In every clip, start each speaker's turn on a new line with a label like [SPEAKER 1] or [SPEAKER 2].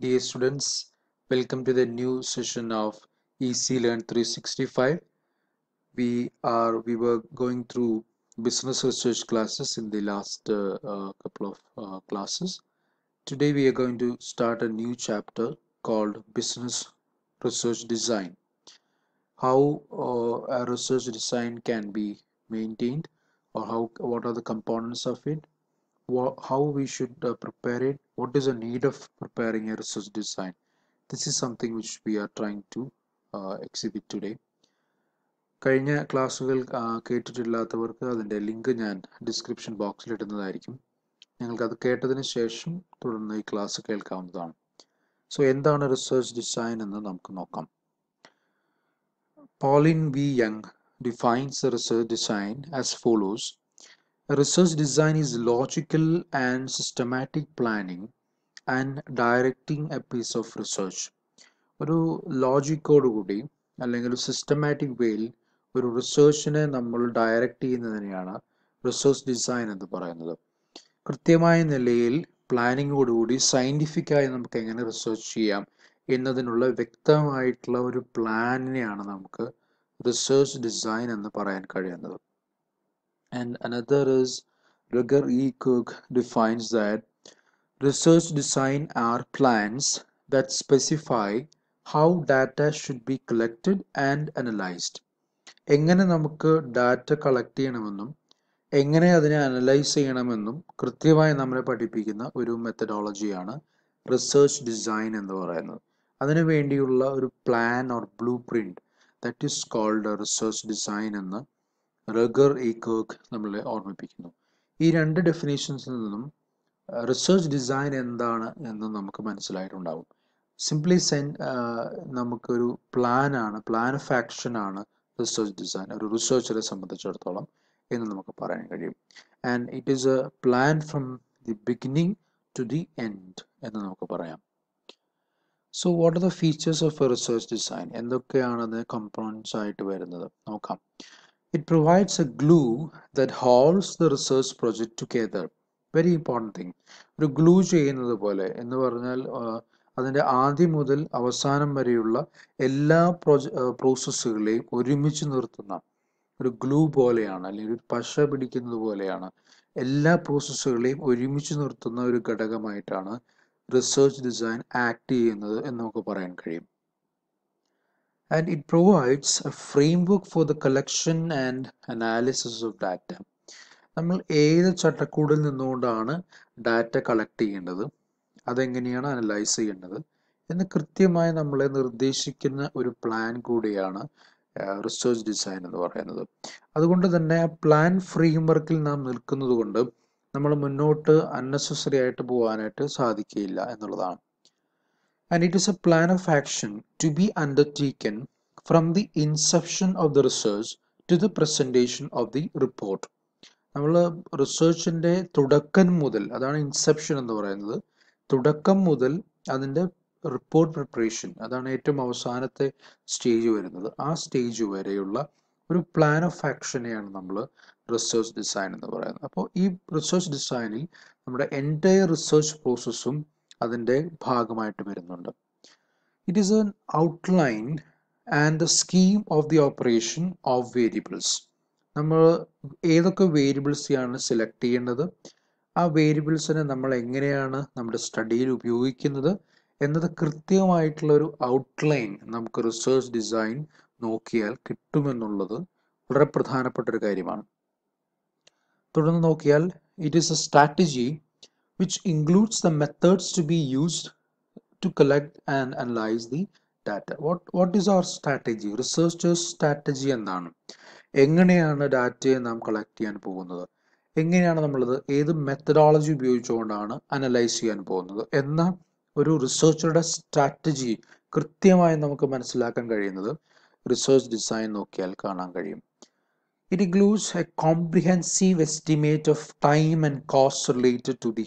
[SPEAKER 1] Dear students, welcome to the new session of EC Learn 365. We are we were going through business research classes in the last uh, uh, couple of uh, classes. Today we are going to start a new chapter called business research design. How uh, a research design can be maintained or how what are the components of it what, how we should uh, prepare it what is the need of preparing a research design this is something which we are trying to uh, exhibit today കഴിഞ്ഞ ക്ലാസ്സുകൾ കേട്ടിട്ടില്ലാത്തവർക്ക് അതിൻ്റെ link ഞാൻ description ബോക്സിൽ ഇടുന്നതായിരിക്കും നിങ്ങൾക്കത് കേട്ടതിന് ശേഷം തുടർന്ന് ഈ ക്ലാസ് കേൾക്കാവുന്നതാണ് സോ എന്താണ് റിസർച്ച് ഡിസൈൻ എന്ന് നമുക്ക് നോക്കാം Pauline V Young defines research design as follows Resource design is logical and systematic planning and directing a piece of research. ഒരു ലോജിക്കോട് കൂടി അല്ലെങ്കിൽ ഒരു സിസ്റ്റമാറ്റിക് വേയിൽ ഒരു റിസർച്ചിനെ നമ്മൾ ഡയറക്റ്റ് ചെയ്യുന്നതിനെയാണ് റിസോഴ്സ് ഡിസൈൻ എന്ന് പറയുന്നത് കൃത്യമായ നിലയിൽ പ്ലാനിങ്ങോടുകൂടി സയൻറ്റിഫിക്കായി നമുക്ക് എങ്ങനെ റിസർച്ച് ചെയ്യാം എന്നതിനുള്ള വ്യക്തമായിട്ടുള്ള ഒരു പ്ലാനിനെയാണ് നമുക്ക് റിസേർച്ച് ഡിസൈൻ എന്ന് പറയാൻ കഴിയുന്നത് and another is Rugger E. Cook defines that research design are plans that specify how data should be collected and analyzed എങ്ങനെ നമുക്ക് ഡാറ്റ കളക്ട് ചെയ്യണമെന്നും എങ്ങനെ അതിനെ അനലൈസ് ചെയ്യണമെന്നും കൃത്യമായി നമ്മളെ പഠിപ്പിക്കുന്ന ഒരു മെത്തഡോളജിയാണ് റിസർച്ച് ഡിസൈൻ എന്ന് പറയുന്നത് അതിനു വേണ്ടിയുള്ള ഒരു plan or blueprint that is called research design എന്ന് റഗർ ഇ നമ്മളെ ഓർമ്മിപ്പിക്കുന്നു ഈ രണ്ട് ഡെഫിനേഷൻസിൽ നിന്നും റിസർച്ച് ഡിസൈൻ എന്താണ് എന്ന് നമുക്ക് മനസ്സിലായിട്ടുണ്ടാവും സിംപ്ലി സെൻ നമുക്കൊരു പ്ലാനാണ് പ്ലാൻ ഓഫ് ആക്ഷൻ ആണ് റിസർച്ച് ഡിസൈൻ ഒരു റിസർച്ചറെ സംബന്ധിച്ചിടത്തോളം എന്ന് നമുക്ക് പറയാൻ കഴിയും and it is a plan from the beginning to the end എന്ന് നമുക്ക് പറയാം so what are the features of a research design എന്തൊക്കെയാണ് അതിന് കമ്പോണൻസ് ആയിട്ട് വരുന്നത് നോക്കാം It provides a glue that holds the research project together. Very important thing ഒരു glue ചെയ്യുന്നത് പോലെ എന്ന് പറഞ്ഞാൽ അതിൻ്റെ ആദ്യം മുതൽ അവസാനം വരെയുള്ള എല്ലാ പ്രോജ പ്രോസസ്സുകളെയും ഒരുമിച്ച് നിർത്തുന്ന ഒരു ഗ്ലൂ പോലെയാണ് അല്ലെങ്കിൽ ഒരു പശ പിടിക്കുന്നത് പോലെയാണ് എല്ലാ പ്രോസസ്സുകളെയും ഒരുമിച്ച് നിർത്തുന്ന ഒരു ഘടകമായിട്ടാണ് റിസർച്ച് ഡിസൈൻ ആക്ട് ചെയ്യുന്നത് എന്ന് നമുക്ക് പറയാൻ കഴിയും and it provides a framework for the collection and analysis of data. നമ്മൾ ഏത് ചട്ടക്കൂടിൽ നിന്നുകൊണ്ടാണ് ഡാറ്റ കളക്ട് ചെയ്യേണ്ടത് അതെങ്ങനെയാണ് അനലൈസ് ചെയ്യേണ്ടത് എന്ന് കൃത്യമായി നമ്മളെ നിർദ്ദേശിക്കുന്ന ഒരു പ്ലാൻ കൂടിയാണ് റിസർച്ച് ഡിസൈൻ എന്ന് പറയുന്നത് അതുകൊണ്ട് തന്നെ പ്ലാൻ ഫ്രെയിംവർക്കിൽ നാം നിൽക്കുന്നത് കൊണ്ട് നമ്മൾ മുന്നോട്ട് അൺനെസസറി ആയിട്ട് പോകാനായിട്ട് സാധിക്കുകയില്ല എന്നുള്ളതാണ് and it is a plan of action to be undertaken from the inception of the research to the presentation of the report നമ്മൾ റിസർച്ചിൻ്റെ തുടക്കം മുതൽ അതാണ് ഇൻസെപ്ഷൻ എന്ന് പറയുന്നത് തുടക്കം മുതൽ അതിൻ്റെ റിപ്പോർട്ട് പ്രിപ്പറേഷൻ അതാണ് ഏറ്റവും അവസാനത്തെ സ്റ്റേജ് വരുന്നത് ആ സ്റ്റേജ് വരെയുള്ള ഒരു പ്ലാൻ ഓഫ് ആക്ഷനെയാണ് നമ്മൾ റിസർച്ച് ഡിസൈൻ എന്ന് പറയുന്നത് അപ്പോൾ ഈ റിസർച്ച് ഡിസൈനിൽ നമ്മുടെ എൻറ്റയർ റിസർച്ച് പ്രോസസ്സും അതിൻ്റെ ഭാഗമായിട്ട് വരുന്നുണ്ട് it is an outline and the scheme of the operation of variables നമ്മൾ ഏതൊക്കെ വേരിയബിൾസിയാണ് സെലക്ട് ചെയ്യേണ്ടത് ആ വേരിയബിൾസിനെ നമ്മൾ എങ്ങനെയാണ് നമ്മുടെ സ്റ്റഡിയിൽ ഉപയോഗിക്കുന്നത് എന്നത് കൃത്യമായിട്ടുള്ള ഒരു ഔട്ട്ലൈൻ നമുക്ക് റിസർച്ച് ഡിസൈൻ നോക്കിയാൽ കിട്ടുമെന്നുള്ളത് വളരെ പ്രധാനപ്പെട്ട ഒരു കാര്യമാണ് തുടർന്ന് നോക്കിയാൽ it is a strategy which includes the methods to be used to collect and analyze the data what what is our strategy researchers strategy എന്താണ് എങ്ങനെയാണ് ഡാറ്റയെ നാം കളക്ട് ചെയ്യാൻ പോകുന്നത് എങ്ങനെയാണ് നമ്മളത് ഏത് മെത്തഡോളജി ഉപയോഗിച്ചുകൊണ്ടാണ് അനലൈസ് ചെയ്യാൻ പോകുന്നത് എന്ന ഒരു റിസർച്ചറുടെ സ്ട്രാറ്റജി കൃത്യമായി നമുക്ക് മനസ്സിലാക്കാൻ കഴിയുന്നത് റിസർച്ച് ഡിസൈൻ നോക്കിയാൽ കാണാൻ കഴിയും it includes a comprehensive estimate of time and cost related to the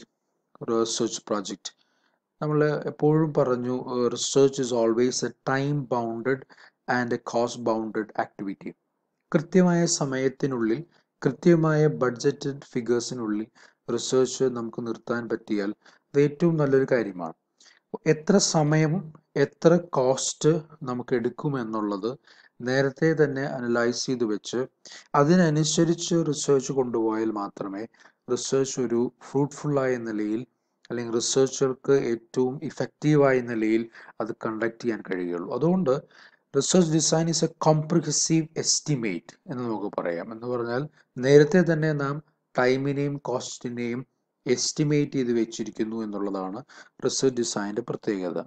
[SPEAKER 1] research project നമ്മൾ എപ്പോഴും പറഞ്ഞു research is always a time bounded and a cost bounded activity കൃത്യമായ സമയത്തിനുള്ളിൽ കൃത്യമായ ബഡ്ജറ്റഡ് ഫിഗേഴ്സിനുള്ളിൽ റിസർച്ച് നമുക്ക് നിർത്താൻ പറ്റിയാൽ അത് ഏറ്റവും നല്ലൊരു കാര്യമാണ് എത്ര സമയം എത്ര കോസ്റ്റ് നമുക്ക് എടുക്കുമെന്നുള്ളത് നേരത്തെ തന്നെ അനലൈസ് ചെയ്ത് വെച്ച് അതിനനുസരിച്ച് റിസർച്ച് കൊണ്ടുപോയാൽ മാത്രമേ റിസർച്ച് ഒരു ഫ്രൂട്ട്ഫുള്ളായ നിലയിൽ അല്ലെങ്കിൽ റിസർച്ചർക്ക് ഏറ്റവും ഇഫക്റ്റീവായ നിലയിൽ അത് കണ്ടക്ട് ചെയ്യാൻ കഴിയുള്ളൂ അതുകൊണ്ട് research design is a comprehensive estimate എന്ന് നമുക്ക് പറയാം എന്ന് പറഞ്ഞാൽ നേരത്തെ തന്നെ നാം ടൈമിനെയും കോസ്റ്റിനെയും എസ്റ്റിമേറ്റ് ചെയ്ത് വെച്ചിരിക്കുന്നു എന്നുള്ളതാണ് റിസർച്ച് ഡിസൈൻ്റെ പ്രത്യേകത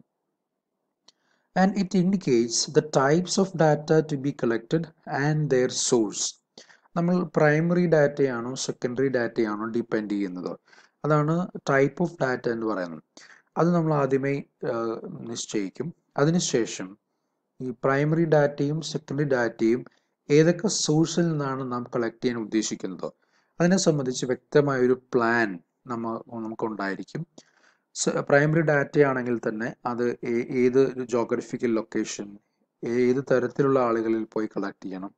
[SPEAKER 1] and it indicates the types of data to be collected and their source നമ്മൾ പ്രൈമറി ഡാറ്റയാണോ സെക്കൻഡറി ഡാറ്റയാണോ ഡിപ്പെൻഡ് ചെയ്യുന്നത് അതാണ് ടൈപ്പ് ഓഫ് ഡാറ്റ എന്ന് പറയുന്നത് അത് നമ്മൾ ആദ്യമേ നിശ്ചയിക്കും അതിനുശേഷം ഈ പ്രൈമറി ഡാറ്റയും സെക്കൻഡറി ഡാറ്റയും ഏതൊക്കെ സോഴ്സിൽ നിന്നാണ് നാം കളക്ട് ചെയ്യാൻ ഉദ്ദേശിക്കുന്നത് അതിനെ സംബന്ധിച്ച് വ്യക്തമായ ഒരു പ്ലാൻ നമ്മ നമുക്കുണ്ടായിരിക്കും പ്രൈമറി ഡാറ്റയാണെങ്കിൽ തന്നെ അത് ഏത് ജോഗ്രഫിക്കൽ ലൊക്കേഷൻ ഏത് തരത്തിലുള്ള ആളുകളിൽ പോയി കളക്ട് ചെയ്യണം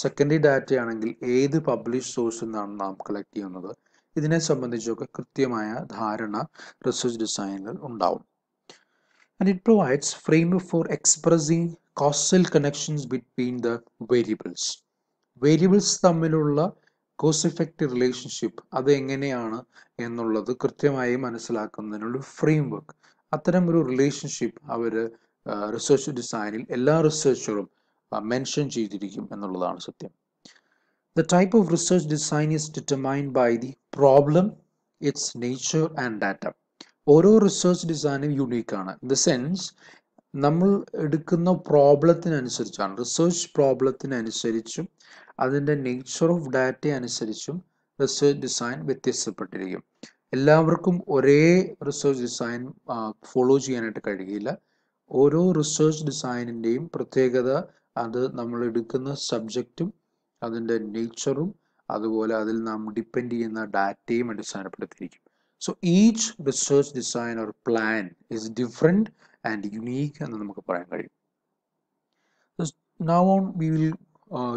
[SPEAKER 1] സെക്കൻഡറി ഡാറ്റ ആണെങ്കിൽ ഏത് പബ്ലിഷ് സോഴ്സിൽ നിന്നാണ് നാം കളക്ട് ചെയ്യുന്നത് ഇതിനെ സംബന്ധിച്ചൊക്കെ കൃത്യമായ ധാരണ റിസർച്ച് ഡിസൈനിൽ ഉണ്ടാവും and it provides frame for expressing causal connections between the variables variables തമ്മിലുള്ള കോസ് ഇഫക്റ്റ് റിലേഷൻഷിപ്പ് അത് എങ്ങനെയാണ് എന്നുള്ളത് കൃത്യമായി മനസ്സിലാക്കുന്നതിനുള്ള ഫ്രെയിം വർക്ക് അത്തരം ഒരു റിലേഷൻഷിപ്പ് അവർ റിസർച്ച് ഡിസൈനിൽ എല്ലാ റിസർച്ചറും മെൻഷൻ ചെയ്തിരിക്കും എന്നുള്ളതാണ് സത്യം the type of research design is determined by the problem its nature and data ഓരോ റിസർച്ച് ഡിസൈനും യുണീക്കാണ് ഇൻ ദ സെൻസ് നമ്മൾ എടുക്കുന്ന പ്രോബ്ലത്തിനനുസരിച്ചാണ് റിസർച്ച് പ്രോബ്ലത്തിനനുസരിച്ചും അതിൻ്റെ നേച്ചർ ഓഫ് ഡാറ്റ അനുസരിച്ചും റിസർച്ച് ഡിസൈൻ വ്യത്യസ്തപ്പെട്ടിരിക്കും എല്ലാവർക്കും ഒരേ റിസർച്ച് ഡിസൈൻ ഫോളോ ചെയ്യാനായിട്ട് കഴിയില്ല ഓരോ റിസർച്ച് ഡിസൈനിൻ്റെയും പ്രത്യേകത അത് നമ്മൾ എടുക്കുന്ന സബ്ജക്റ്റും അതിൻ്റെ നേച്ചറും അതുപോലെ അതിൽ നാം ഡിപ്പെൻഡ് ചെയ്യുന്ന ഡാറ്റയും അടിസ്ഥാനപ്പെടുത്തിയിരിക്കും so each research design or plan is different and unique എന്ന് നമുക്ക് പറയാൻ കഴിയും now on we will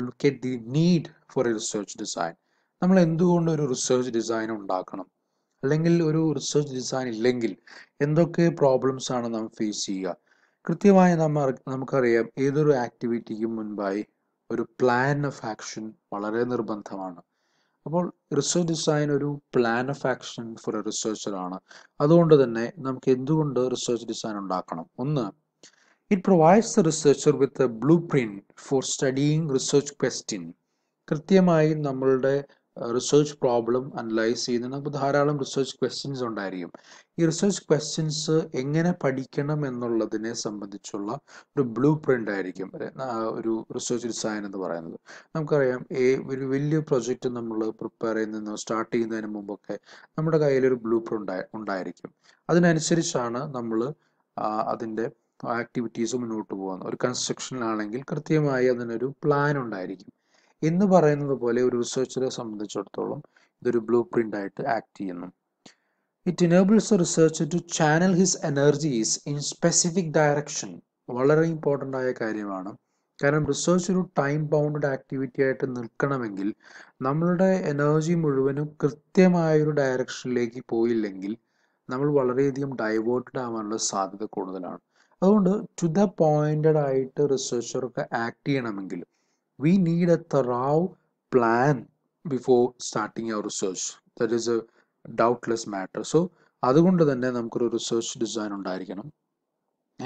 [SPEAKER 1] look at the need for a research design നമ്മൾ എന്തുകൊണ്ട് ഒരു റിസർച്ച് ഡിസൈൻ ഉണ്ടാക്കണം അല്ലെങ്കിൽ ഒരു റിസർച്ച് ഡിസൈൻ ഇല്ലെങ്കിൽ എന്തൊക്കെ പ്രോബ്ലംസ് ആണ് നാം ഫേസ് ചെയ്യുക കൃത്യമായി നമ്മൾ നമുക്കറിയാം ഏതൊരു ആക്ടിവിറ്റിക്കും മുൻപായി ഒരു പ്ലാൻ ഓഫ് ആക്ഷൻ വളരെ നിർബന്ധമാണ് അപ്പോൾ റിസർച്ച് ഡിസൈൻ ഒരു plan of action for a ആണ് അതുകൊണ്ട് തന്നെ നമുക്ക് എന്തുകൊണ്ട് റിസർച്ച് ഡിസൈൻ ഉണ്ടാക്കണം ഒന്ന് it provides the researcher with a blueprint for studying research question കൃത്യമായി നമ്മളുടെ റിസർച്ച് പ്രോബ്ലം അനലൈസ് ചെയ്യുന്നതിന് നമുക്ക് ധാരാളം റിസർച്ച് ക്വസ്റ്റ്യൻസ് ഉണ്ടായിരിക്കും ഈ റിസർച്ച് ക്വസ്റ്റ്യൻസ് എങ്ങനെ പഠിക്കണം എന്നുള്ളതിനെ സംബന്ധിച്ചുള്ള ഒരു ബ്ലൂ പ്രിന്റ് ആയിരിക്കും ഒരു റിസർച്ച് ഡിസൈൻ എന്ന് പറയുന്നത് നമുക്കറിയാം ഏ ഒരു വലിയ പ്രൊജക്റ്റ് നമ്മൾ പ്രിപ്പയർ ചെയ്യുന്ന സ്റ്റാർട്ട് ചെയ്യുന്നതിന് മുമ്പൊക്കെ നമ്മുടെ ഒരു ബ്ലൂ പ്രിന്റ് ഉണ്ടായിരിക്കും അതിനനുസരിച്ചാണ് നമ്മൾ അതിൻ്റെ ആക്ടിവിറ്റീസ് മുന്നോട്ട് പോകുന്നത് ഒരു കൺസ്ട്രക്ഷനിലാണെങ്കിൽ കൃത്യമായി അതിനൊരു പ്ലാൻ ഉണ്ടായിരിക്കും എന്ന് പറയുന്നത് പോലെ ഒരു റിസർച്ചറെ സംബന്ധിച്ചിടത്തോളം ഇതൊരു ബ്ലൂ പ്രിന്റ് ആയിട്ട് ആക്ട് ചെയ്യുന്നു it enables a researcher to channel his energies in specific direction വളരെ ഇമ്പോർട്ടൻ്റ് ആയ കാര്യമാണ് കാരണം റിസർച്ച് ഒരു ടൈം ബൗണ്ടഡ് ആക്ടിവിറ്റി ആയിട്ട് നിൽക്കണമെങ്കിൽ നമ്മളുടെ എനർജി മുഴുവനും കൃത്യമായ ഒരു ഡയറക്ഷനിലേക്ക് പോയില്ലെങ്കിൽ നമ്മൾ വളരെയധികം ഡൈവേർട്ടഡ് ആവാനുള്ള സാധ്യത കൂടുതലാണ് അതുകൊണ്ട് ടു ദ പോയിന്റഡ് ആയിട്ട് റിസർച്ചർക്ക് ആക്ട് ചെയ്യണമെങ്കിൽ we need a thorough plan before starting our research that is a doubtless matter so അതുകൊണ്ട് തന്നെ നമുക്കൊരു റിസർച്ച് ഡിസൈൻ ഉണ്ടായിരിക്കണം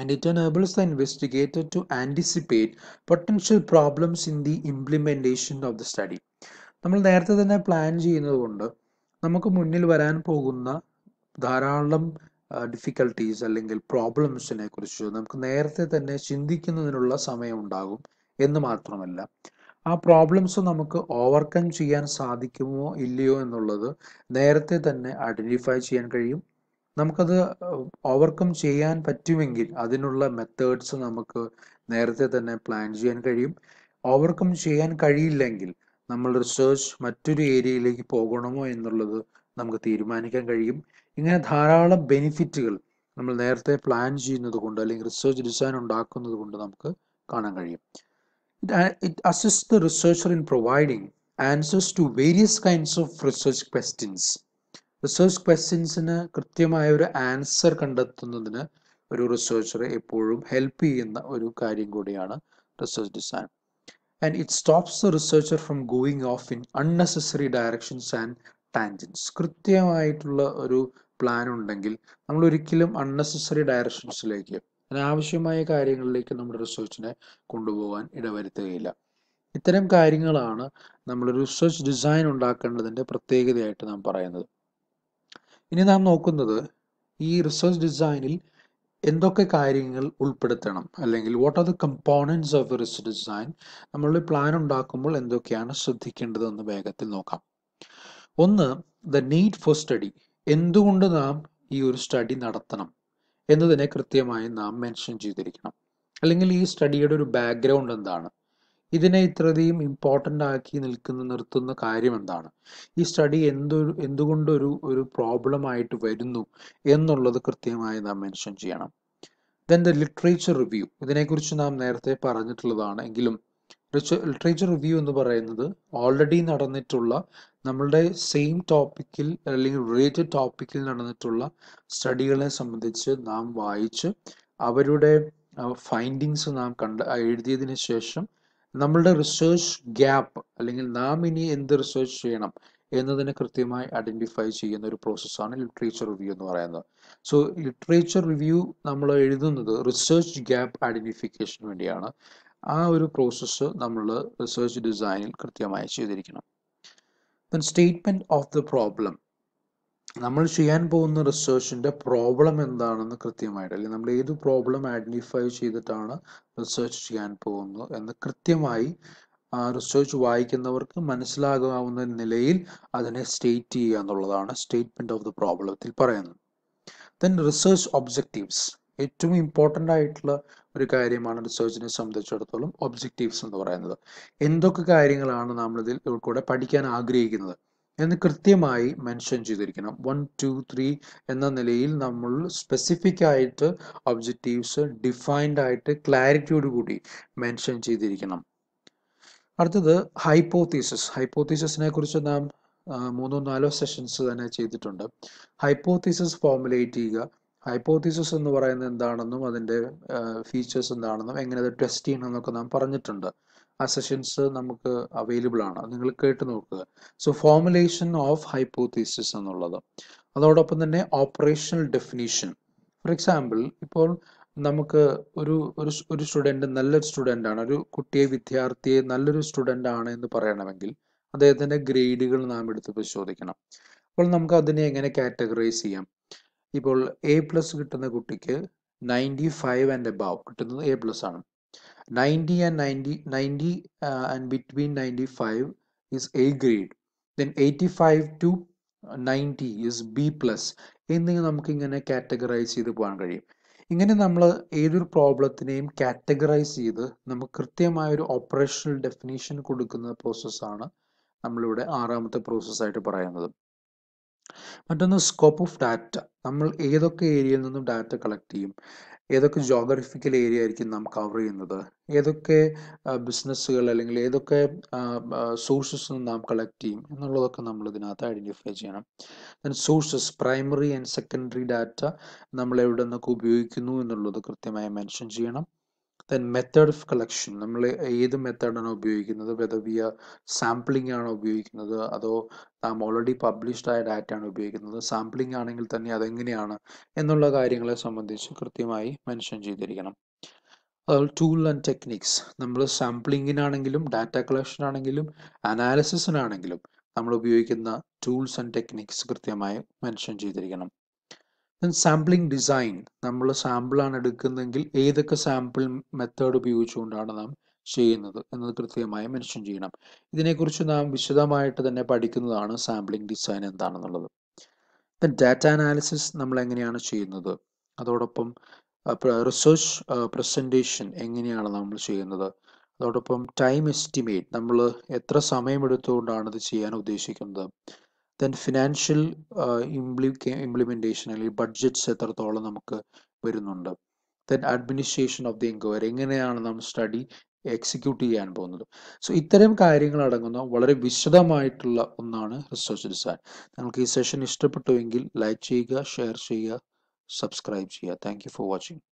[SPEAKER 1] and it enables the investigator to anticipate potential problems in the implementation of the study നമ്മൾ നേരത്തെ തന്നെ plan ചെയ്യുന്നത് കൊണ്ട് നമുക്ക് മുന്നിൽ വരാൻ പോകുന്ന ധാരാളം ഡിഫിക്കൽട്ടീസ് അല്ലെങ്കിൽ പ്രോബ്ലംസിനെ കുറിച്ച് നമുക്ക് നേരത്തെ തന്നെ ചിന്തിക്കുന്നതിനുള്ള സമയം ഉണ്ടാകും എന്ന് മാത്രമല്ല ആ പ്രോബ്ലംസ് നമുക്ക് ഓവർകം ചെയ്യാൻ സാധിക്കുമോ ഇല്ലയോ എന്നുള്ളത് നേരത്തെ തന്നെ ഐഡൻറ്റിഫൈ ചെയ്യാൻ കഴിയും നമുക്കത് ഓവർകം ചെയ്യാൻ പറ്റുമെങ്കിൽ അതിനുള്ള മെത്തേഡ്സ് നമുക്ക് നേരത്തെ തന്നെ പ്ലാൻ ചെയ്യാൻ കഴിയും ഓവർകം ചെയ്യാൻ കഴിയില്ലെങ്കിൽ നമ്മൾ റിസേർച്ച് മറ്റൊരു ഏരിയയിലേക്ക് പോകണമോ എന്നുള്ളത് നമുക്ക് തീരുമാനിക്കാൻ കഴിയും ഇങ്ങനെ ധാരാളം ബെനിഫിറ്റുകൾ നമ്മൾ നേരത്തെ പ്ലാൻ ചെയ്യുന്നത് കൊണ്ട് അല്ലെങ്കിൽ റിസേർച്ച് ഡിസൈൻ ഉണ്ടാക്കുന്നത് കൊണ്ട് നമുക്ക് കാണാൻ കഴിയും It, uh, it assists the researcher in providing answers to various kinds of research questions research ക്വസ്റ്റ്യൻസിന് കൃത്യമായ ഒരു ആൻസർ കണ്ടെത്തുന്നതിന് ഒരു റിസർച്ചറെ എപ്പോഴും ഹെൽപ്പ് ചെയ്യുന്ന ഒരു കാര്യം കൂടിയാണ് research design and it stops the researcher from going off in unnecessary directions and tangents കൃത്യമായിട്ടുള്ള ഒരു പ്ലാൻ ഉണ്ടെങ്കിൽ നമ്മൾ ഒരിക്കലും അൺനെസസറി ഡയറക്ഷൻസിലേക്ക് അനാവശ്യമായ കാര്യങ്ങളിലേക്ക് നമ്മുടെ റിസർച്ചിനെ കൊണ്ടുപോകാൻ ഇടവരുത്തുകയില്ല ഇത്തരം കാര്യങ്ങളാണ് നമ്മൾ റിസർച്ച് ഡിസൈൻ ഉണ്ടാക്കേണ്ടതിൻ്റെ പ്രത്യേകതയായിട്ട് നാം പറയുന്നത് ഇനി നാം നോക്കുന്നത് ഈ റിസർച്ച് ഡിസൈനിൽ എന്തൊക്കെ കാര്യങ്ങൾ ഉൾപ്പെടുത്തണം അല്ലെങ്കിൽ what are the components of research design നമ്മൾ പ്ലാൻ ഉണ്ടാക്കുമ്പോൾ എന്തൊക്കെയാണ് ശ്രദ്ധിക്കേണ്ടത് എന്ന് വേഗത്തിൽ നോക്കാം ഒന്ന് ദ നീഡ് ഫോർ സ്റ്റഡി എന്തുകൊണ്ട് നാം ഈ ഒരു സ്റ്റഡി നടത്തണം എന്നതിനെ കൃത്യമായി നാം മെൻഷൻ ചെയ്തിരിക്കണം അല്ലെങ്കിൽ ഈ സ്റ്റഡിയുടെ ഒരു ബാക്ക്ഗ്രൗണ്ട് എന്താണ് ഇതിനെ ഇത്രയധികം ഇമ്പോർട്ടൻ്റ് ആക്കി നിൽക്കുന്ന നിർത്തുന്ന കാര്യം എന്താണ് ഈ സ്റ്റഡി എന്തൊരു എന്തുകൊണ്ടൊരു ഒരു പ്രോബ്ലം ആയിട്ട് വരുന്നു എന്നുള്ളത് കൃത്യമായി നാം മെൻഷൻ ചെയ്യണം ദെൻ ദ ലിറ്ററേച്ചർ റിവ്യൂ ഇതിനെക്കുറിച്ച് നാം നേരത്തെ പറഞ്ഞിട്ടുള്ളതാണ് എങ്കിലും ലിറ്ററേച്ചർ റിവ്യൂ എന്ന് പറയുന്നത് ഓൾറെഡി നടന്നിട്ടുള്ള നമ്മളുടെ സെയിം ടോപ്പിക്കിൽ അല്ലെങ്കിൽ റിലേറ്റഡ് ടോപ്പിക്കിൽ നടന്നിട്ടുള്ള സ്റ്റഡികളെ സംബന്ധിച്ച് നാം വായിച്ച് അവരുടെ ഫൈൻഡിങ്സ് നാം കണ്ട എഴുതിയതിന് ശേഷം നമ്മളുടെ റിസേർച്ച് ഗ്യാപ്പ് അല്ലെങ്കിൽ നാം ഇനി എന്ത് റിസേർച്ച് ചെയ്യണം എന്നതിനെ കൃത്യമായി ഐഡൻറ്റിഫൈ ചെയ്യുന്ന ഒരു പ്രോസസ്സാണ് ലിറ്ററേച്ചർ റിവ്യൂ എന്ന് പറയുന്നത് സോ ലിറ്ററേച്ചർ റിവ്യൂ നമ്മൾ എഴുതുന്നത് റിസേർച്ച് ഗ്യാപ്പ് ഐഡൻറ്റിഫിക്കേഷന് വേണ്ടിയാണ് ആ ഒരു പ്രോസസ്സ് നമ്മൾ റിസേർച്ച് ഡിസൈനിൽ കൃത്യമായി ചെയ്തിരിക്കണം then statement of the problem നമ്മൾ ചെയ്യാൻ പോകുന്ന റിസർച്ചിന്റെ പ്രോബ്ലം എന്താണെന്ന് കൃത്യമായിട്ട് അല്ലെങ്കിൽ നമ്മൾ ഏത് പ്രോബ്ലം ഐഡൻറ്റിഫൈ ചെയ്തിട്ടാണ് റിസർച്ച് ചെയ്യാൻ പോകുന്നത് എന്ന് കൃത്യമായി ആ റിസർച്ച് വായിക്കുന്നവർക്ക് മനസ്സിലാകാവുന്ന നിലയിൽ അതിനെ സ്റ്റേറ്റ് ചെയ്യുക എന്നുള്ളതാണ് സ്റ്റേറ്റ്മെൻറ്റ് ഓഫ് ദ പ്രോബ്ലത്തിൽ പറയുന്നത് ദെൻ റിസർച്ച് ഒബ്ജക്റ്റീവ്സ് ഏറ്റവും ഇമ്പോർട്ടൻ്റ് ആയിട്ടുള്ള ഒരു കാര്യമാണ് റിസർച്ചിനെ സംബന്ധിച്ചിടത്തോളം ഒബ്ജക്റ്റീവ്സ് എന്ന് പറയുന്നത് എന്തൊക്കെ കാര്യങ്ങളാണ് നമ്മളിതിൽ കൂടെ പഠിക്കാൻ ആഗ്രഹിക്കുന്നത് എന്ന് കൃത്യമായി മെൻഷൻ ചെയ്തിരിക്കണം വൺ ടു ത്രീ എന്ന നിലയിൽ നമ്മൾ സ്പെസിഫിക് ആയിട്ട് ഒബ്ജക്റ്റീവ്സ് ഡിഫൈൻഡ് ആയിട്ട് ക്ലാരിറ്റിയോട് കൂടി മെൻഷൻ ചെയ്തിരിക്കണം അടുത്തത് ഹൈപ്പോത്തീസസ് ഹൈപ്പോത്തീസസിനെ കുറിച്ച് നാം മൂന്നോ നാലോ സെഷൻസ് തന്നെ ചെയ്തിട്ടുണ്ട് ഹൈപ്പോത്തീസസ് ഫോർമുലേറ്റ് ചെയ്യുക ഹൈപ്പോത്തീസിസ് എന്ന് പറയുന്നത് എന്താണെന്നും അതിൻ്റെ ഫീച്ചേഴ്സ് എന്താണെന്നും എങ്ങനെ അത് ടെസ്റ്റ് ചെയ്യണം എന്നൊക്കെ നാം പറഞ്ഞിട്ടുണ്ട് ആ സെഷൻസ് നമുക്ക് അവൈലബിൾ ആണ് നിങ്ങൾ കേട്ട് നോക്കുക സോ ഫോമുലേഷൻ ഓഫ് ഹൈപ്പോത്തീസിസ് എന്നുള്ളത് അതോടൊപ്പം തന്നെ ഓപ്പറേഷണൽ ഡെഫിനീഷൻ ഫോർ എക്സാമ്പിൾ ഇപ്പോൾ നമുക്ക് ഒരു ഒരു ഒരു സ്റ്റുഡൻറ് നല്ലൊരു സ്റ്റുഡൻ്റ് ആണ് ഒരു കുട്ടിയെ വിദ്യാർത്ഥിയെ നല്ലൊരു സ്റ്റുഡൻ്റ് ആണ് എന്ന് പറയണമെങ്കിൽ അദ്ദേഹത്തിൻ്റെ ഗ്രേഡുകൾ നാം എടുത്ത് പരിശോധിക്കണം അപ്പോൾ നമുക്ക് അതിനെ എങ്ങനെ കാറ്റഗറൈസ് ചെയ്യാം ഇപ്പോൾ എ പ്ലസ് കിട്ടുന്ന കുട്ടിക്ക് നയൻറ്റി ഫൈവ് ആൻഡ് അബവ് കിട്ടുന്നത് എ പ്ലസ് ആണ് ninety and ninety ninety and between ninety five is A grade then eighty five to ninety is B plus എന്നിങ്ങനെ നമുക്കിങ്ങനെ കാറ്റഗറൈസ് ചെയ്ത് പോകാൻ കഴിയും ഇങ്ങനെ നമ്മൾ ഏതൊരു പ്രോബ്ലത്തിനെയും കാറ്റഗറൈസ് ചെയ്ത് നമുക്ക് കൃത്യമായ ഒരു ഓപ്പറേഷണൽ ഡെഫിനേഷൻ കൊടുക്കുന്ന പ്രോസസ്സാണ് നമ്മളിവിടെ ആറാമത്തെ പ്രോസസ്സായിട്ട് പറയുന്നത് മറ്റൊന്ന് സ്കോപ്പ് ഓഫ് ഡാറ്റ നമ്മൾ ഏതൊക്കെ ഏരിയയിൽ നിന്നും ഡാറ്റ കളക്ട് ചെയ്യും ഏതൊക്കെ ജോഗ്രഫിക്കൽ ഏരിയ ആയിരിക്കും നാം കവർ ചെയ്യുന്നത് ഏതൊക്കെ ബിസിനസ്സുകൾ അല്ലെങ്കിൽ ഏതൊക്കെ സോഴ്സസ് നാം കളക്ട് ചെയ്യും എന്നുള്ളതൊക്കെ നമ്മൾ ഇതിനകത്ത് ഐഡൻറ്റിഫൈ ചെയ്യണം sources primary and secondary data നമ്മൾ എവിടെ നിന്നൊക്കെ ഉപയോഗിക്കുന്നു എന്നുള്ളത് കൃത്യമായി മെൻഷൻ ചെയ്യണം ദെൻ മെത്തേഡ് ഓഫ് കളക്ഷൻ നമ്മൾ ഏത് മെത്തേഡാണ് ഉപയോഗിക്കുന്നത് വെദർ സാമ്പിളിംഗ് ആണോ ഉപയോഗിക്കുന്നത് അതോ നാം ഓൾറെഡി പബ്ലിഷ്ഡ് ആയ ഡാറ്റ ആണ് ഉപയോഗിക്കുന്നത് സാമ്പിളിംഗ് ആണെങ്കിൽ തന്നെ അതെങ്ങനെയാണ് എന്നുള്ള കാര്യങ്ങളെ സംബന്ധിച്ച് കൃത്യമായി മെൻഷൻ ചെയ്തിരിക്കണം അതുപോലെ ടൂൾ ആൻഡ് ടെക്നിക്സ് നമ്മൾ സാമ്പിളിങ്ങിനാണെങ്കിലും ഡാറ്റ ആണെങ്കിലും അനാലിസിസിനാണെങ്കിലും നമ്മൾ ഉപയോഗിക്കുന്ന ടൂൾസ് ആൻഡ് ടെക്നിക്സ് കൃത്യമായി മെൻഷൻ ചെയ്തിരിക്കണം സാമ്പിളിംഗ് ഡിസൈൻ നമ്മൾ സാമ്പിളാണ് എടുക്കുന്നതെങ്കിൽ ഏതൊക്കെ സാമ്പിൾ മെത്തേഡ് ഉപയോഗിച്ചുകൊണ്ടാണ് നാം ചെയ്യുന്നത് എന്നത് കൃത്യമായി മെൻഷൻ ചെയ്യണം ഇതിനെക്കുറിച്ച് നാം വിശദമായിട്ട് തന്നെ പഠിക്കുന്നതാണ് സാമ്പിളിംഗ് ഡിസൈൻ എന്താണെന്നുള്ളത് ഡാറ്റ അനാലിസിസ് നമ്മൾ എങ്ങനെയാണ് ചെയ്യുന്നത് അതോടൊപ്പം റിസർച്ച് പ്രസൻറ്റേഷൻ എങ്ങനെയാണ് നമ്മൾ ചെയ്യുന്നത് അതോടൊപ്പം ടൈം എസ്റ്റിമേറ്റ് നമ്മൾ എത്ര സമയം എടുത്തുകൊണ്ടാണ് ഇത് ചെയ്യാൻ ഉദ്ദേശിക്കുന്നത് ദെൻ ഫിനാൻഷ്യൽ ഇംപ്ലിക്ക ഇംപ്ലിമെൻറ്റേഷൻ അല്ലെങ്കിൽ ബഡ്ജറ്റ്സ് എത്രത്തോളം നമുക്ക് വരുന്നുണ്ട് then administration of the enquiry എങ്ങനെയാണ് നമ്മൾ സ്റ്റഡി എക്സിക്യൂട്ട് ചെയ്യാൻ പോകുന്നത് സോ ഇത്തരം കാര്യങ്ങൾ അടങ്ങുന്ന വളരെ വിശദമായിട്ടുള്ള ഒന്നാണ് റിസർച്ച് ഡിസൈൻ നിങ്ങൾക്ക് ഈ സെഷൻ ഇഷ്ടപ്പെട്ടുവെങ്കിൽ ലൈക്ക് ചെയ്യുക ഷെയർ ചെയ്യുക സബ്സ്ക്രൈബ് ചെയ്യുക താങ്ക് യു ഫോർ വാച്ചിങ്